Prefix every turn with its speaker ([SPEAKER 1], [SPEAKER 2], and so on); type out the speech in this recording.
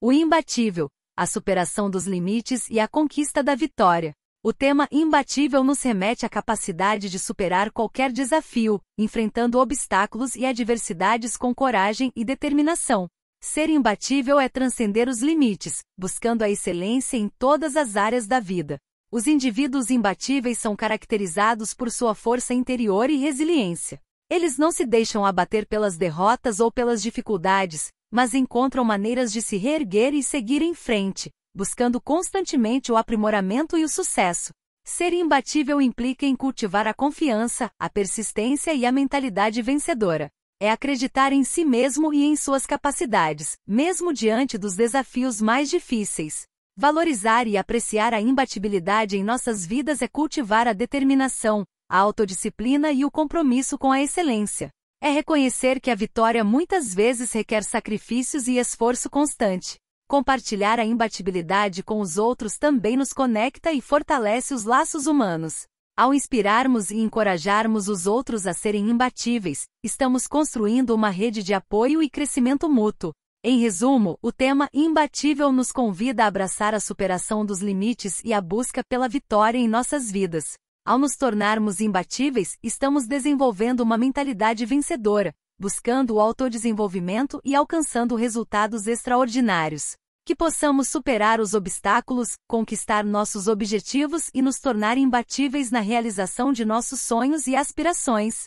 [SPEAKER 1] O imbatível, a superação dos limites e a conquista da vitória. O tema imbatível nos remete à capacidade de superar qualquer desafio, enfrentando obstáculos e adversidades com coragem e determinação. Ser imbatível é transcender os limites, buscando a excelência em todas as áreas da vida. Os indivíduos imbatíveis são caracterizados por sua força interior e resiliência. Eles não se deixam abater pelas derrotas ou pelas dificuldades, mas encontram maneiras de se reerguer e seguir em frente, buscando constantemente o aprimoramento e o sucesso. Ser imbatível implica em cultivar a confiança, a persistência e a mentalidade vencedora. É acreditar em si mesmo e em suas capacidades, mesmo diante dos desafios mais difíceis. Valorizar e apreciar a imbatibilidade em nossas vidas é cultivar a determinação, a autodisciplina e o compromisso com a excelência. É reconhecer que a vitória muitas vezes requer sacrifícios e esforço constante. Compartilhar a imbatibilidade com os outros também nos conecta e fortalece os laços humanos. Ao inspirarmos e encorajarmos os outros a serem imbatíveis, estamos construindo uma rede de apoio e crescimento mútuo. Em resumo, o tema imbatível nos convida a abraçar a superação dos limites e a busca pela vitória em nossas vidas. Ao nos tornarmos imbatíveis, estamos desenvolvendo uma mentalidade vencedora, buscando o autodesenvolvimento e alcançando resultados extraordinários. Que possamos superar os obstáculos, conquistar nossos objetivos e nos tornar imbatíveis na realização de nossos sonhos e aspirações.